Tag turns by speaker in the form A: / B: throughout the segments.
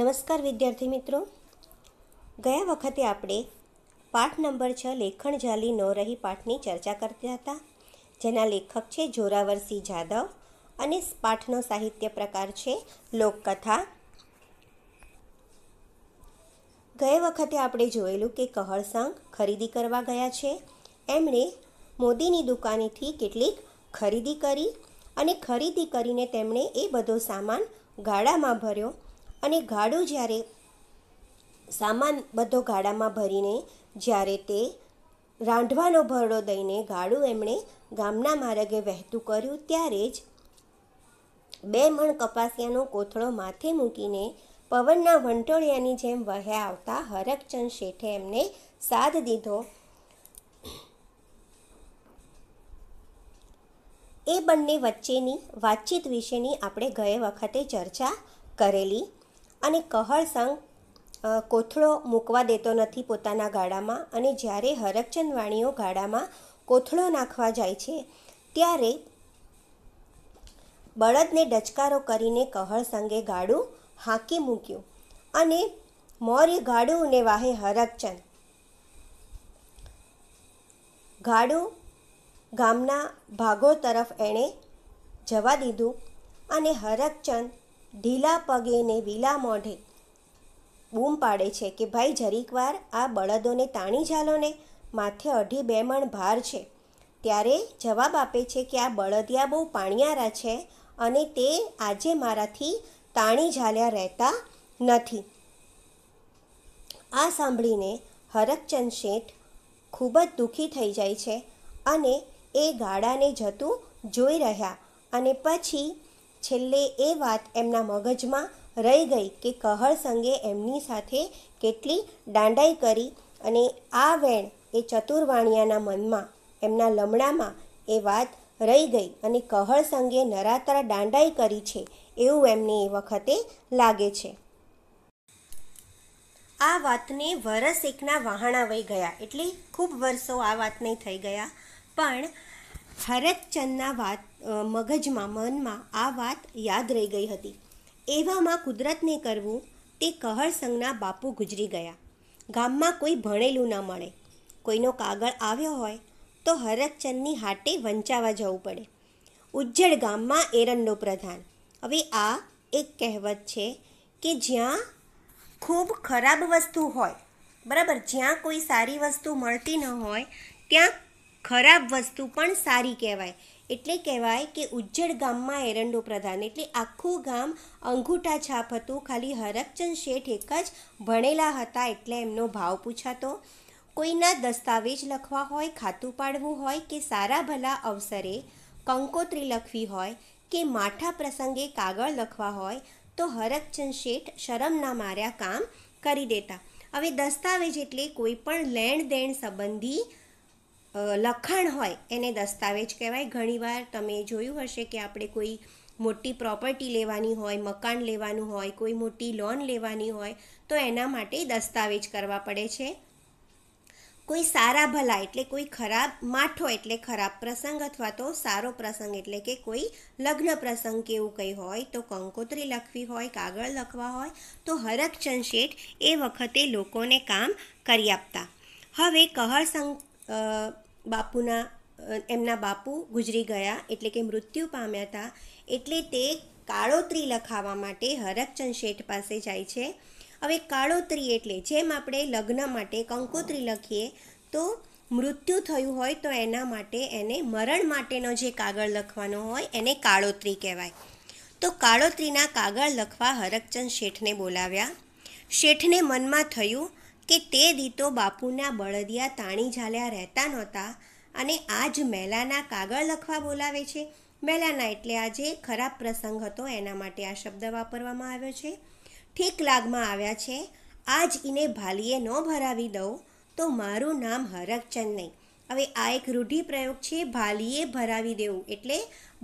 A: નમસ્કાર વિદ્યાર્થી મિત્રો ગયા વખતે આપણે પાઠ નંબર છ લેખણ જાલી ન રહી પાઠની ચર્ચા કરતા હતા જેના લેખક છે જોરાવરસિંહ જાદવ અને પાઠનો સાહિત્ય પ્રકાર છે લોકકથા ગયા વખતે આપણે જોયેલું કે કહળસંઘ ખરીદી કરવા ગયા છે એમણે મોદીની દુકાનેથી કેટલીક ખરીદી કરી અને ખરીદી કરીને તેમણે એ બધો સામાન ગાડામાં ભર્યો અને ગાડો જ્યારે સામાન બધો ગાડામાં ભરીને જ્યારે તે રાંધવાનો ભરડો દઈને ગાડું એમણે ગામના માર્ગે વહેતું કર્યું ત્યારે જ બે મણ કપાસિયાનો કોથળો માથે મૂકીને પવનના વંટોળિયાની જેમ વહ્યા આવતા હરકચંદ શેઠે એમને સાથ દીધો એ બંને વચ્ચેની વાતચીત વિશેની આપણે ગયે વખતે ચર્ચા કરેલી અને કહળસંગ કોથળો મૂકવા દેતો નથી પોતાના ગાડામાં અને જ્યારે હરકચંદ વાણીઓ ગાડામાં કોથળો નાખવા જાય છે ત્યારે બળદને ડચકારો કરીને કહળ સંઘે ગાડું હાંકી મૂક્યું અને મોર્ય ગાડું ને વાહે હરકચંદ ગાડું ગામના ભાગો તરફ એણે જવા દીધું અને હરકચંદ ઢીલા પગે ને વિલા મોઢે બૂમ પાડે છે કે ભાઈ જરીકવાર આ બળદોને તાણી ઝાલો ને માથે અઢી બે મણ ભાર છે ત્યારે જવાબ આપે છે કે આ બળદિયા બહુ પાણિયારા છે અને તે આજે મારાથી તાણી ઝાલ્યા રહેતા નથી આ સાંભળીને હરકચંદ શેઠ ખૂબ જ દુઃખી થઈ જાય છે અને એ ગાડાને જતું જોઈ રહ્યા અને પછી છેલ્લે એ વાત એમના મગજમાં રહી ગઈ કે કહળ સંગે એમની સાથે કેટલી દાંડાઈ કરી અને આ વેણ એ ચતુર્વાણિયાના મનમાં એમના લમડામાં એ વાત રહી ગઈ અને કહળ સંગે નરાતરા દાંડાઈ કરી છે એવું એમને એ વખતે લાગે છે આ વાતને વરસ એકના વહાણા વહી ગયા એટલે ખૂબ વર્ષો આ વાત નહીં થઈ ગયા પણ હરતચંદના વાત મગજમાં મનમાં આ વાત યાદ રહી ગઈ હતી એવામાં કુદરતને કરવું તે કહરસંગના બાપુ ગુજરી ગયા ગામમાં કોઈ ભણેલું ન મળે કોઈનો કાગળ આવ્યો હોય તો હરકચંદની હાટે વંચાવા જવું પડે ઉજ્જડ ગામમાં એરંડો પ્રધાન હવે આ એક કહેવત છે કે જ્યાં ખૂબ ખરાબ વસ્તુ હોય બરાબર જ્યાં કોઈ સારી વસ્તુ મળતી ન હોય ત્યાં ખરાબ વસ્તુ પણ સારી કહેવાય એટલે કહેવાય કે ઉજ્જડ ગામમાં એરંડો પ્રધાન એટલે આખું ગામ અંગૂઠા છાપ હતું ખાલી હરકચંદ શેઠ એક જ ભણેલા હતા એટલે એમનો ભાવ પૂછાતો કોઈના દસ્તાવેજ લખવા હોય ખાતું પાડવું હોય કે સારા ભલા અવસરે કંકોત્રી લખવી હોય કે માઠા પ્રસંગે કાગળ લખવા હોય તો હરકચંદ શેઠ શરમ ના માર્યા કામ કરી દેતા હવે દસ્તાવેજ એટલે કોઈ પણ લેણ દેણ સંબંધી લખાણ હોય એને દસ્તાવેજ કહેવાય ઘણીવાર તમે જોયું હશે કે આપણે કોઈ મોટી પ્રોપર્ટી લેવાની હોય મકાન લેવાનું હોય કોઈ મોટી લોન લેવાની હોય તો એના માટે દસ્તાવેજ કરવા પડે છે કોઈ સારા ભલા એટલે કોઈ ખરાબ માઠો એટલે ખરાબ પ્રસંગ અથવા તો સારો પ્રસંગ એટલે કે કોઈ લગ્ન પ્રસંગ કે એવું કંઈ હોય તો કંકોત્રી લખવી હોય કાગળ લખવા હોય તો હરકચંદ શેઠ એ વખતે લોકોને કામ કરી આપતા હવે કહર બાપુના એમના બાપુ ગુજરી ગયા એટલે કે મૃત્યુ પામ્યા હતા એટલે તે કાળોત્રી લખાવા માટે હરકચંદ શેઠ પાસે જાય છે હવે કાળોત્રી એટલે જેમ આપણે લગ્ન માટે કંકોત્રી લખીએ તો મૃત્યુ થયું હોય તો એના માટે એને મરણ માટેનો જે કાગળ લખવાનો હોય એને કાળોત્રી કહેવાય તો કાળોત્રીના કાગળ લખવા હરકચંદ શેઠને બોલાવ્યા શેઠને મનમાં થયું કે તે દીતો બાપુના બળદિયા તાણી ઝાલ્યા રહેતા નહોતા અને આજ મેલાના કાગળ લખવા બોલાવે છે મેલાના એટલે આજે ખરાબ પ્રસંગ હતો એના માટે આ શબ્દ વાપરવામાં આવ્યો છે ઠીક લાગમાં આવ્યા છે આજ એને ભાલીએ ન ભરાવી દઉં તો મારું નામ હરકચંદ નહીં હવે આ એક રૂઢિપ્રયોગ છે ભાલીએ ભરાવી દેવું એટલે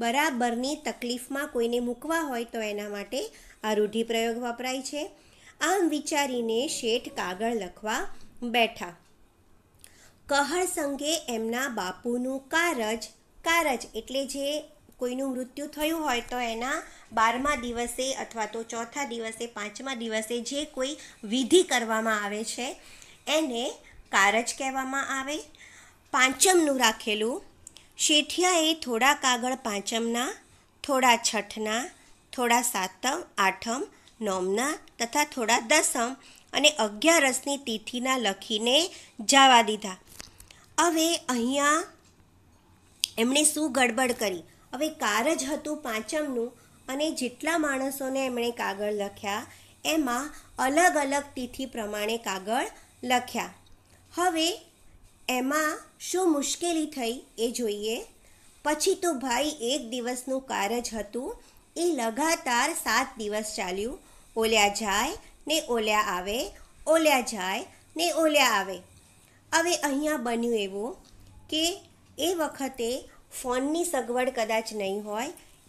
A: બરાબરની તકલીફમાં કોઈને મૂકવા હોય તો એના માટે આ રૂઢિપ્રયોગ વપરાય છે આમ વિચારીને શેઠ કાગળ લખવા બેઠા કહર સંઘે એમના બાપુનું કારજ કારજ એટલે જે કોઈનું મૃત્યુ થયું હોય તો એના બારમા દિવસે અથવા તો ચોથા દિવસે પાંચમા દિવસે જે કોઈ વિધિ કરવામાં આવે છે એને કારજ કહેવામાં આવે પાંચમનું રાખેલું શેઠિયાએ થોડા કાગળ પાંચમના થોડા છઠના થોડા સાતમ આઠમ નોમના તથા થોડા દસમ અને અગિયારસની તિથિના લખીને જવા દીધા હવે અહીંયા એમણે શું ગડબડ કરી હવે કારજ હતું પાંચમનું અને જેટલા માણસોને એમણે કાગળ લખ્યા એમાં અલગ અલગ તિથિ પ્રમાણે કાગળ લખ્યા હવે એમાં શું મુશ્કેલી થઈ એ જોઈએ પછી તો ભાઈ એક દિવસનું કારજ હતું એ લગાતાર સાત દિવસ ચાલ્યું ઓલ્યા જાય ને ઓલ્યા આવે ઓલ્યા જાય ને ઓલ્યા આવે હવે અહીંયા બન્યું એવું કે એ વખતે ફોનની સગવડ કદાચ નહીં હોય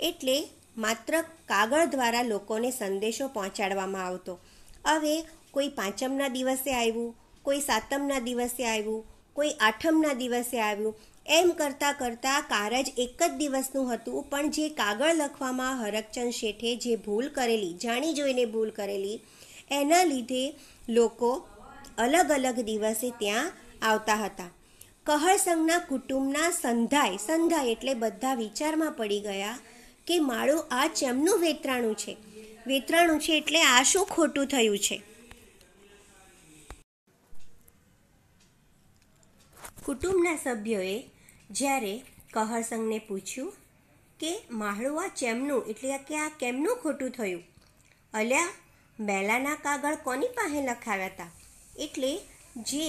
A: એટલે માત્ર કાગળ દ્વારા લોકોને સંદેશો પહોંચાડવામાં આવતો હવે કોઈ પાંચમના દિવસે આવ્યું કોઈ સાતમના દિવસે આવ્યું કોઈ આઠમના દિવસે આવ્યું એમ કરતાં કરતાં કારજ એક જ દિવસનું હતું પણ જે કાગળ લખવામાં હરકચંદ શેઠે જે ભૂલ કરેલી જાણી જોઈને ભૂલ કરેલી એના લીધે લોકો અલગ અલગ દિવસે ત્યાં આવતા હતા કહર કુટુંબના સંધાય સંધાય એટલે બધા વિચારમાં પડી ગયા કે માળું આ ચેમનું વેતરાણું છે વેતરાણું છે એટલે આ શું ખોટું થયું છે કુટુંબના સભ્યોએ જ્યારે કહરસંગને પૂછ્યું કે માહળું આ ચેમનું એટલે કે આ કેમનું ખોટું થયું અલ્યા મેલાના કાગળ કોની પાસે લખાવ્યા હતા એટલે જે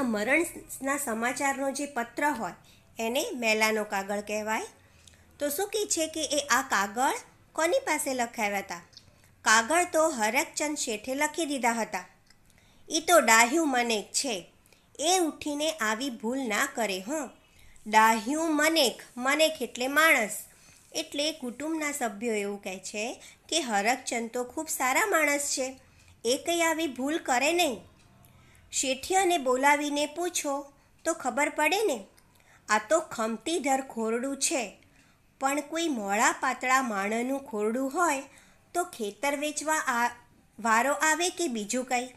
A: આ મરણના સમાચારનો જે પત્ર હોય એને મેલાનો કાગળ કહેવાય તો શું કહે છે કે એ આ કાગળ કોની પાસે લખાવ્યા હતા કાગળ તો હરકચંદ શેઠે લખી દીધા હતા એ તો ડાહ્યું મને છે એ ઉઠીને આવી ભૂલ ના કરે હં ડાહ્યું મનેક મનેક એટલે માણસ એટલે કુટુંબના સભ્યો એવું કહે છે કે હરકચંદ તો ખૂબ સારા માણસ છે એ કંઈ આવી ભૂલ કરે નહીં શેઠિયાને બોલાવીને પૂછો તો ખબર પડે ને આ તો ખમતીધર ખોરડું છે પણ કોઈ મોળા પાતળા માણસનું ખોરડું હોય તો ખેતર વેચવા આ વારો આવે કે બીજું કંઈ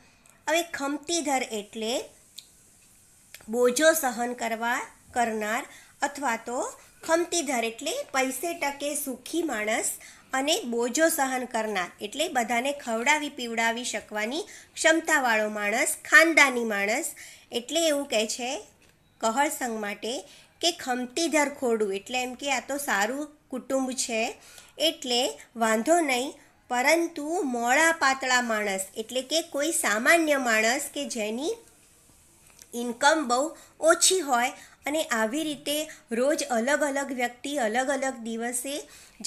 A: હવે ખમતીધર એટલે બોજો સહન કરવા કરનાર અથવા તો ખમતીધર એટલે પૈસે ટકે સુખી માણસ અને બોજો સહન કરનાર એટલે બધાને ખવડાવી પીવડાવી શકવાની ક્ષમતાવાળો માણસ ખાનદાની માણસ એટલે એવું કહે છે કહળ સંઘ માટે કે ખમતીધર ખોડું એટલે એમ કે આ તો સારું કુટુંબ છે એટલે વાંધો નહીં પરંતુ મોળા પાતળા માણસ એટલે કે કોઈ સામાન્ય માણસ કે જેની ઇન્કમ બહુ ઓછી હોય અને આવી રીતે રોજ અલગ અલગ વ્યક્તિ અલગ અલગ દિવસે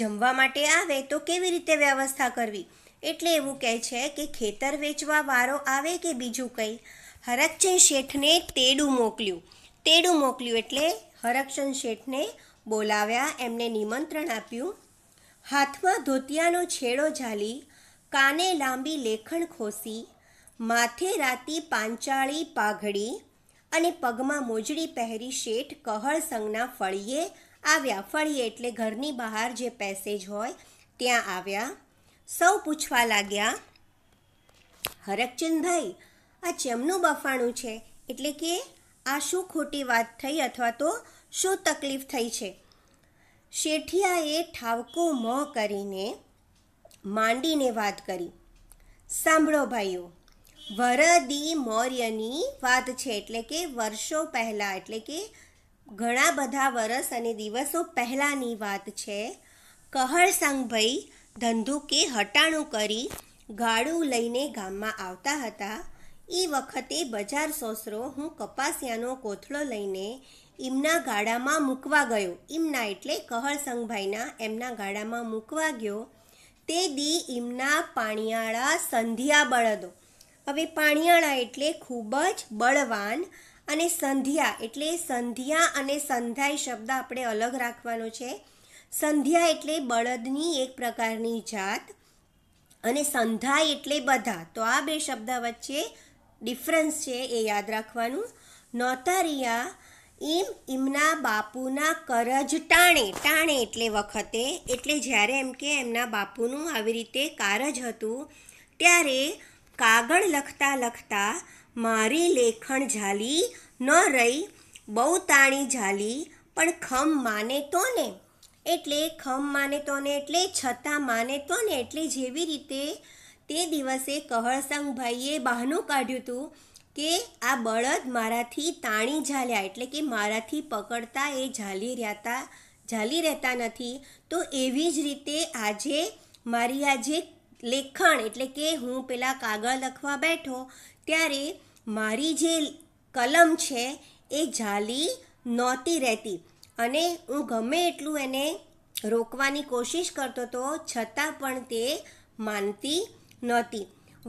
A: જમવા માટે આવે તો કેવી રીતે વ્યવસ્થા કરવી એટલે એવું કહે છે કે ખેતર વેચવા વારો આવે કે બીજું કંઈ હરકચંદ શેઠને તેડું મોકલ્યું તેડું મોકલ્યું એટલે હરકચંદ શેઠને બોલાવ્યા એમને નિમંત્રણ આપ્યું હાથમાં ધોતિયાનો છેડો ઝાલી કાને લાંબી લેખણ ખોસી માથે રાતી પાંચાળી પાઘડી અને પગમાં મોજડી પહેરી શેઠ કહળ સંઘના ફળીએ આવ્યા ફળીએ એટલે ઘરની બહાર જે પેસેજ હોય ત્યાં આવ્યા સૌ પૂછવા લાગ્યા હરકચંદભાઈ આ ચેમનું બફાણું છે એટલે કે આ શું ખોટી વાત થઈ અથવા તો શું તકલીફ થઈ છે શેઠિયાએ ઠાવકો મોં કરીને માંડીને વાત કરી સાંભળો ભાઈઓ વરદી મૌર્યની વાત છે એટલે કે વર્ષો પહેલાં એટલે કે ઘણા બધા વર્ષ અને દિવસો પહેલાંની વાત છે કહળસંગભાઈ ધંધુકે હટાણું કરી ગાડું લઈને ગામમાં આવતા હતા એ વખતે બજાર સોસરો હું કપાસિયાનો કોથળો લઈને એમના ગાડામાં મૂકવા ગયો એમના એટલે કહળસંગભાઈના એમના ગાડામાં મૂકવા ગયો તે દી એમના પાણિયાળા સંધિયા બળદો હવે પાણિયાળા એટલે ખૂબ જ બળવાન અને સંધ્યા એટલે સંધ્યા અને સંધાઈ શબ્દ આપણે અલગ રાખવાનો છે સંધ્યા એટલે બળદની એક પ્રકારની જાત અને સંધાઈ એટલે બધા તો આ બે શબ્દ વચ્ચે ડિફરન્સ છે એ યાદ રાખવાનું નોતારિયા એમ એમના બાપુના કરજ ટાણે ટાણે એટલે વખતે એટલે જ્યારે એમ કે એમના બાપુનું આવી રીતે કારજ હતું ત્યારે કાગળ લખતા લખતા મારી લેખણ ઝાલી ન રહી બહુ તાણી ઝાલી પણ ખમ માને તો ને એટલે ખમ માને તો ને એટલે છતાં માને તો ને એટલે જેવી રીતે તે દિવસે કહળસંગભાઈએ બહાનું કાઢ્યું હતું કે આ બળદ મારાથી તાણી ઝાલ્યા એટલે કે મારાથી પકડતા એ ઝાલી રહેતા ઝાલી રહેતા નથી તો એવી જ રીતે આજે મારી આ જે લેખણ એટલે કે હું પેલા કાગળ લખવા બેઠો ત્યારે મારી જે કલમ છે એ જાલી નહોતી રહેતી અને હું ગમે એટલું એને રોકવાની કોશિશ કરતો તો છતાં પણ તે માનતી નહોતી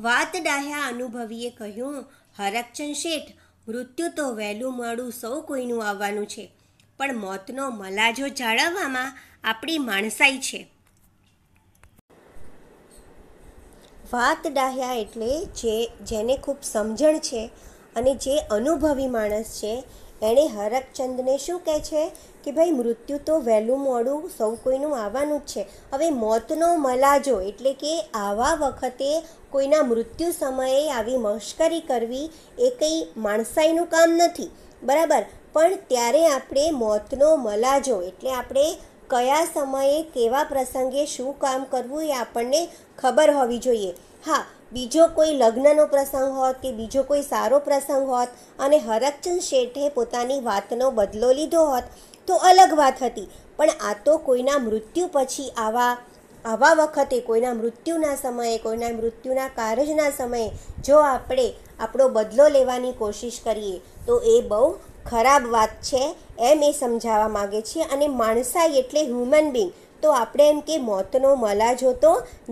A: વાત ડાહ્યા અનુભવીએ કહ્યું હરકચંદ શેઠ મૃત્યુ તો વહેલું મોડું સૌ કોઈનું આવવાનું છે પણ મોતનો મલાજો જાળવવામાં આપણી માણસાઈ છે વાત ડાહ્યા એટલે જે જેને ખૂબ સમજણ છે અને જે અનુભવી માણસ છે એણે હરકચંદને શું કહે છે કે ભાઈ મૃત્યુ તો વહેલું મોડું સૌ કોઈનું આવવાનું જ છે હવે મોતનો મલાજો એટલે કે આવા વખતે કોઈના મૃત્યુ સમયે આવી મશ્કરી કરવી એ કંઈ માણસાઈનું કામ નથી બરાબર પણ ત્યારે આપણે મોતનો મલાજો એટલે આપણે કયા સમયે કેવા પ્રસંગે શું કામ કરવું એ આપણને ખબર હોવી જોઈએ હા બીજો કોઈ લગ્નનો પ્રસંગ હોત કે બીજો કોઈ સારો પ્રસંગ હોત અને હરકચંદ શેઠે પોતાની વાતનો બદલો લીધો હોત તો અલગ વાત હતી પણ આ તો કોઈના મૃત્યુ પછી આવા આવા વખતે કોઈના મૃત્યુના સમયે કોઈના મૃત્યુના કારજના સમયે જો આપણે આપણો બદલો લેવાની કોશિશ કરીએ તો એ બહુ ખરાબ વાત છે એમ એ સમજાવવા માગે છે અને માણસાઈ એટલે હ્યુમન બિંગ તો આપણે એમ કે મોતનો મલાજો જોતો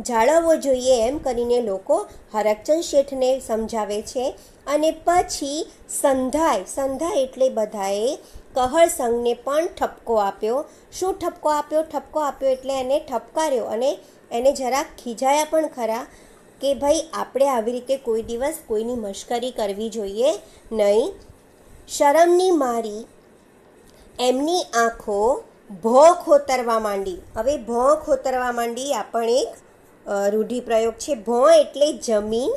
A: જાળવવો જોઈએ એમ કરીને લોકો હરકચંદ શેઠને સમજાવે છે અને પછી સંધાય સંધાય એટલે બધાએ કહર સંઘને પણ ઠપકો આપ્યો શું ઠપકો આપ્યો ઠપકો આપ્યો એટલે એને ઠપકાર્યો અને એને જરા ખીજાયા પણ ખરા કે ભાઈ આપણે આવી રીતે કોઈ દિવસ કોઈની મશ્કરી કરવી જોઈએ નહીં શરમની મારી એમની આંખો ભો ખોતરવા માંડી હવે ભો ખોતરવા માંડી આ પણ એક રૂઢિપ્રયોગ છે ભો એટલે જમીન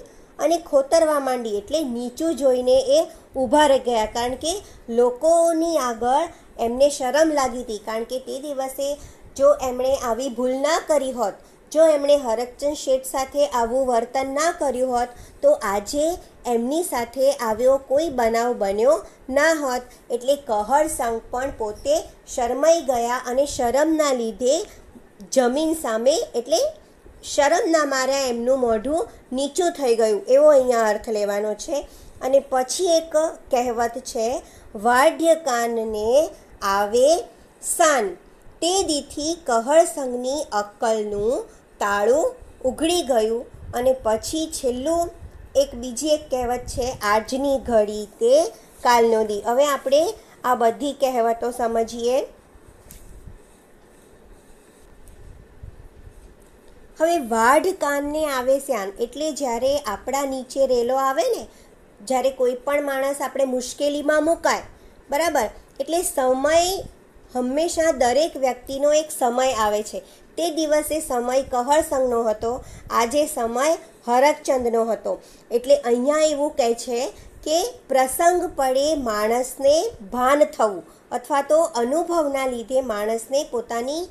A: અને ખોતરવા માંડી એટલે નીચું જોઈને એ ઊભા રહી ગયા કારણ કે લોકોની આગળ એમને શરમ લાગી હતી કારણ કે તે દિવસે જો એમણે આવી ભૂલ ના કરી હોત જો એમણે હરકચંદ શેઠ સાથે આવું વર્તન ના કર્યું હોત તો આજે એમની સાથે આવ્યો કોઈ બનાવ બન્યો ના હોત એટલે કહર સંઘ પણ પોતે શરમાઈ ગયા અને શરમના લીધે જમીન સામે એટલે શરમના મારા એમનું મોઢું નીચું થઈ ગયું એવો અહીંયા અર્થ લેવાનો છે અને પછી એક કહેવત છે વાઢ્ય કાનને આવે સાન તે દીથી કહર સંઘની અક્કલનું તાળું ઉઘડી ગયું અને પછી છેલ્લું એક બીજી એક કહેવત છે આજની ઘડી તે કાલનો દી હવે આપણે આ બધી કહેવતો સમજીએ હવે વાઢ કાનને આવે શ્યાન એટલે જ્યારે આપણા નીચે રેલો આવે ને જ્યારે કોઈ પણ માણસ આપણે મુશ્કેલીમાં મુકાય બરાબર એટલે સમય હંમેશા દરેક વ્યક્તિનો એક સમય આવે છે તે દિવસે સમય કહર હતો આજે સમય હરકચંદનો હતો એટલે અહીંયા એવું કહે છે કે પ્રસંગ પડે માણસને ભાન થવું અથવા તો અનુભવના લીધે માણસને પોતાની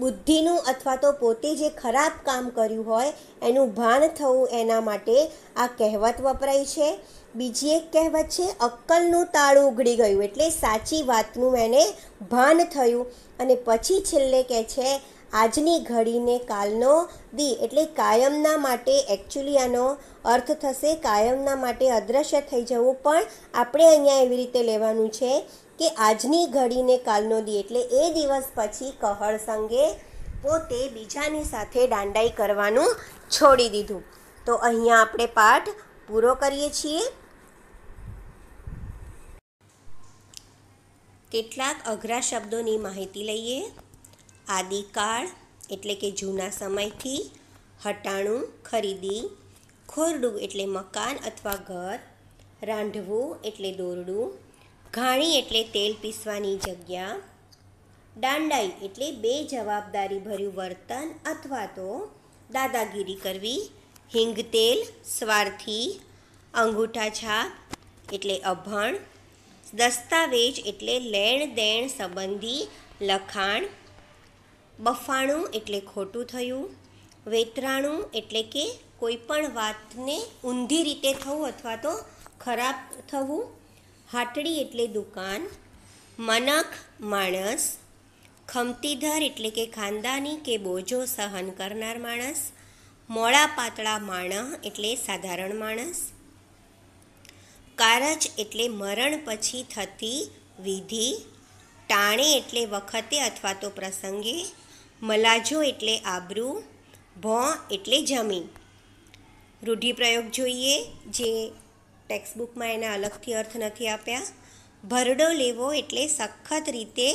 A: બુદ્ધિનું અથવા તો પોતે જે ખરાબ કામ કર્યું હોય એનું ભાન થવું એના માટે આ કહેવત વપરાય છે બીજી એક કહેવત છે અક્કલનું તાળું ઉઘડી ગયું એટલે સાચી વાતનું એને ભાન થયું અને પછી છેલ્લે કહે છે આજની ઘડીને કાલનો દી એટલે કાયમના માટે એકચ્યુઅલી આનો અર્થ થશે કાયમના માટે અદૃશ્ય થઈ જવું પણ આપણે અહીંયા એવી રીતે લેવાનું છે કે આજની ઘડીને કાલનો દી એટલે એ દિવસ પછી કહળ સંગે પોતે બીજાની સાથે દાંડાઈ કરવાનું છોડી દીધું તો અહીંયા આપણે પાઠ પૂરો કરીએ છીએ કેટલાક અઘરા શબ્દોની માહિતી લઈએ આદિકાળ એટલે કે જૂના સમયથી હટાણું ખરીદી ખોરડું એટલે મકાન અથવા ઘર રાંધવું એટલે દોરડું ઘાણી એટલે તેલ પીસવાની જગ્યા દાંડાઈ એટલે બે જવાબદારી ભર્યું વર્તન અથવા તો દાદાગીરી કરવી હિંગ તેલ સ્વાર્થી અંગૂઠા છાપ એટલે અભણ દસ્તાવેજ એટલે લેણ દેણ સંબંધી લખાણ બફાણું એટલે ખોટું થયું વેતરાણું એટલે કે કોઈ પણ વાતને ઊંધી રીતે થવું અથવા તો ખરાબ થવું હાટડી એટલે દુકાન મનખ માણસ ખમતીધર એટલે કે ખાનદાની કે બોજો સહન કરનાર માણસ મોળા પાતળા માણસ એટલે સાધારણ માણસ કારજ એટલે મરણ પછી થતી વિધિ ટાણે એટલે વખતે અથવા તો પ્રસંગે મલાજો એટલે આબરૂ ભોં એટલે જમીન રૂઢિપ્રયોગ જોઈએ જે ટેક્સ્ટબુકમાં એના અલગથી અર્થ નથી આપ્યા ભરડો લેવો એટલે સખત રીતે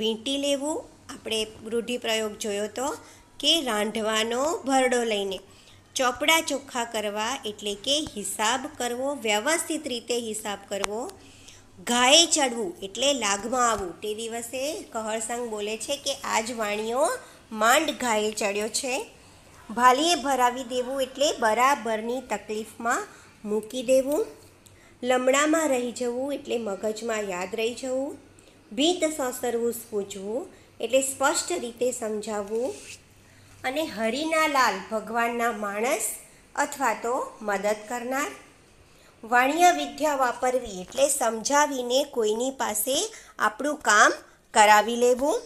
A: વીંટી લેવું આપણે રૂઢિપ્રયોગ જોયો તો કે રાંધવાનો ભરડો લઈને ચોપડા ચોખ્ખા કરવા એટલે કે હિસાબ કરવો વ્યવસ્થિત રીતે હિસાબ કરવો ઘાએ ચડવું એટલે લાગમાં આવવું તે દિવસે કહળસંગ બોલે છે કે આજ વાણીઓ માંડ ઘાએ ચડ્યો છે ભાલીએ ભરાવી દેવું એટલે બરાબરની તકલીફમાં મૂકી દેવું લમડામાં રહી જવું એટલે મગજમાં યાદ રહી જવું ભીત સોસરવું સૂજવું એટલે સ્પષ્ટ રીતે સમજાવવું અને હરિના લાલ ભગવાનના માણસ અથવા તો મદદ કરનાર વાણ્ય વિદ્યા વાપરવી એટલે સમજાવીને કોઈની પાસે આપણું કામ કરાવી લેવું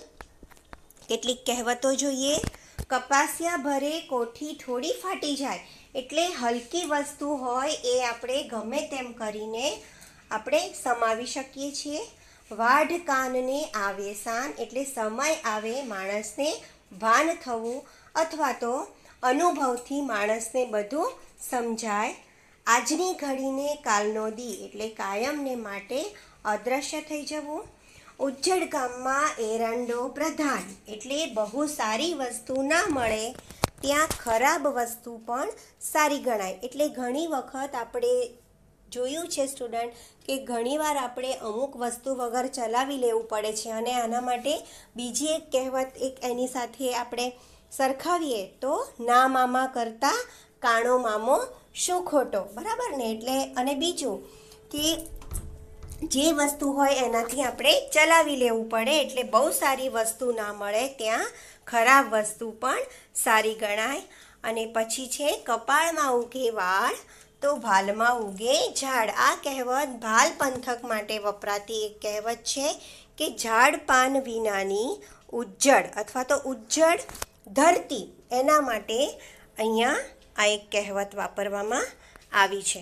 A: કેટલીક કહેવતો જોઈએ કપાસિયા ભરે કોઠી થોડી ફાટી જાય એટલે હલકી વસ્તુ હોય એ આપણે ગમે તેમ કરીને આપણે સમાવી શકીએ છીએ વાઢ કાનને આવે સાન એટલે સમય આવે માણસને ભાન થવું અથવા તો અનુભવથી માણસને બધું સમજાય આજની ઘડીને કાલનો દી એટલે કાયમને માટે અદ્રશ્ય થઈ જવું ઉજ્જડ ગામમાં એરંડો પ્રધાન એટલે બહુ સારી વસ્તુ ના મળે ત્યાં ખરાબ વસ્તુ પણ સારી ગણાય એટલે ઘણી વખત આપણે જોયું છે સ્ટુડન્ટ કે ઘણીવાર આપણે અમુક વસ્તુ વગર ચલાવી લેવું પડે છે અને આના માટે બીજી એક કહેવત એક એની સાથે આપણે સરખાવીએ તો ના મામા કરતાં કાણો મામો શું ખોટો બરાબર ને એટલે અને બીજું કે જે વસ્તુ હોય એનાથી આપણે ચલાવી લેવું પડે એટલે બહુ સારી વસ્તુ ના મળે ત્યાં ખરાબ વસ્તુ પણ સારી ગણાય અને પછી છે કપાળમાં ઉગે વાળ તો ભાલમાં ઉગે ઝાડ આ કહેવત ભાલ પંથક માટે વપરાતી એક કહેવત છે કે ઝાડ પાન વિનાની ઉજ્જડ અથવા તો ઉજ્જડ ધરતી એના માટે અહીંયા આ એક કહેવત વાપરવામાં આવી છે